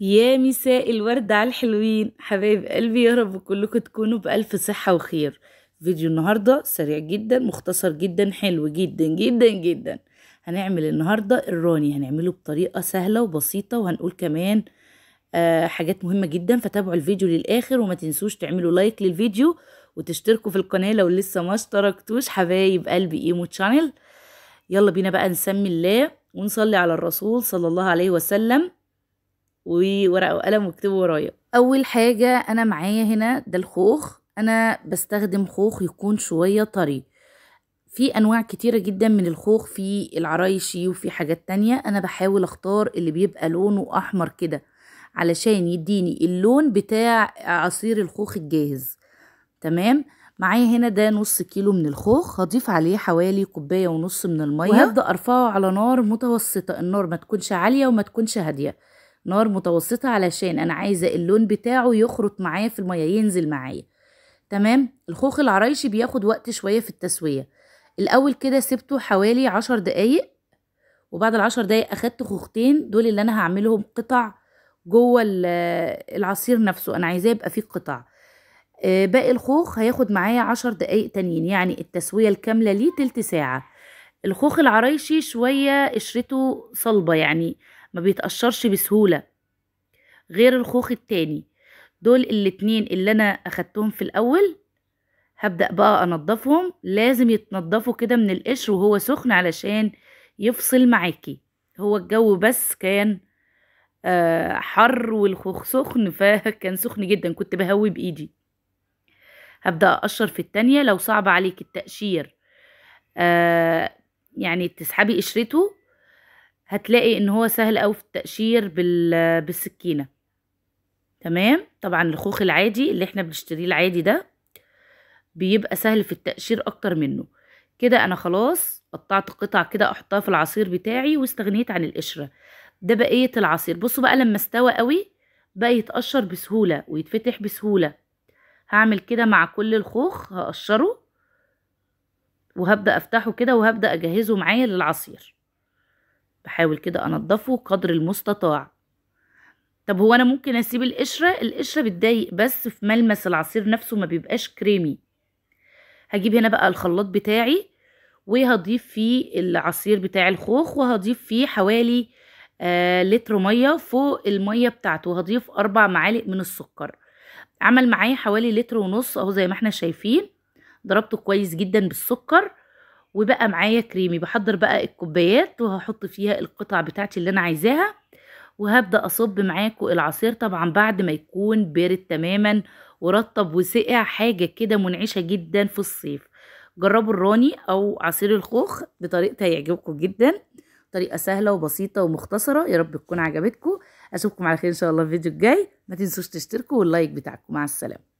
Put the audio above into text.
يا مساء الورد على الحلوين حبايب قلبي يا رب كلكم تكونوا بألف صحة وخير فيديو النهاردة سريع جدا مختصر جدا حلو جدا جدا جدا هنعمل النهاردة الراني هنعمله بطريقة سهلة وبسيطة وهنقول كمان آه حاجات مهمة جدا فتابعوا الفيديو للآخر وما تنسوش تعملوا لايك للفيديو وتشتركوا في القناة لو لسه ما اشتركتوش حبايب قلبي ايمو تشانل يلا بينا بقى نسمي الله ونصلي على الرسول صلى الله عليه وسلم وورقه وقلم واكتبوا ورايا اول حاجه انا معايا هنا ده الخوخ انا بستخدم خوخ يكون شويه طري في انواع كتيره جدا من الخوخ في العرايشي وفي حاجات تانية انا بحاول اختار اللي بيبقى لونه احمر كده علشان يديني اللون بتاع عصير الخوخ الجاهز تمام معايا هنا ده نص كيلو من الخوخ هضيف عليه حوالي كوبايه ونص من الميه وهبدا ارفعه على نار متوسطه النار ما تكونش عاليه وما تكونش هاديه نار متوسطة علشان أنا عايزة اللون بتاعه يخرط معايا في المية ينزل معايا تمام الخوخ العرايشي بياخد وقت شوية في التسوية الأول كده سبته حوالي عشر دقايق وبعد العشر دقايق أخدت خوختين دول اللي أنا هعملهم قطع جوه العصير نفسه أنا عايزاه يبقى فيه قطع آه، باقي الخوخ هياخد معايا عشر دقايق تانيين يعني التسوية الكاملة ليه تلت ساعة الخوخ العرايشي شوية قشرته صلبة يعني ما بيتقشرش بسهولة غير الخوخ التاني دول الاتنين اللي انا اخدتهم في الاول هبدأ بقى انضفهم لازم يتنضفوا كده من القشر وهو سخن علشان يفصل معاكي هو الجو بس كان آه، حر والخوخ سخن فكان سخن جدا كنت بهوي بايدي هبدأ اقشر في التانية لو صعب عليك التقشير آه، يعني تسحبي قشرته هتلاقي ان هو سهل او في التقشير بالسكينه تمام طبعا الخوخ العادي اللي احنا بنشتريه العادي ده بيبقى سهل في التقشير اكتر منه كده انا خلاص قطعت قطع كده احطها في العصير بتاعي واستغنيت عن القشره ده بقيه العصير بصوا بقى لما استوى قوي بقى يتقشر بسهوله ويتفتح بسهوله هعمل كده مع كل الخوخ هقشره وهبدا افتحه كده وهبدا اجهزه معايا للعصير بحاول كده انضفه قدر المستطاع طب هو انا ممكن اسيب القشره القشره بتضايق بس في ملمس العصير نفسه ما بيبقاش كريمي هجيب هنا بقى الخلاط بتاعي وهضيف فيه العصير بتاع الخوخ وهضيف فيه حوالي آه لتر ميه فوق الميه بتاعته وهضيف اربع معالق من السكر عمل معايا حوالي لتر ونص اهو زي ما احنا شايفين ضربته كويس جدا بالسكر وبقى معايا كريمي بحضر بقى الكوبايات وهحط فيها القطع بتاعتي اللي انا عايزاها وهبدا اصب معاكم العصير طبعا بعد ما يكون بارد تماما ورطب وسقع حاجه كده منعشه جدا في الصيف جربوا الراني او عصير الخوخ بطريقه هيعجبكم جدا طريقه سهله وبسيطه ومختصره يا رب تكون عجبتكم اشوفكم على خير ان شاء الله في الفيديو الجاي ما تنسوش تشتركوا واللايك بتاعكم مع السلامه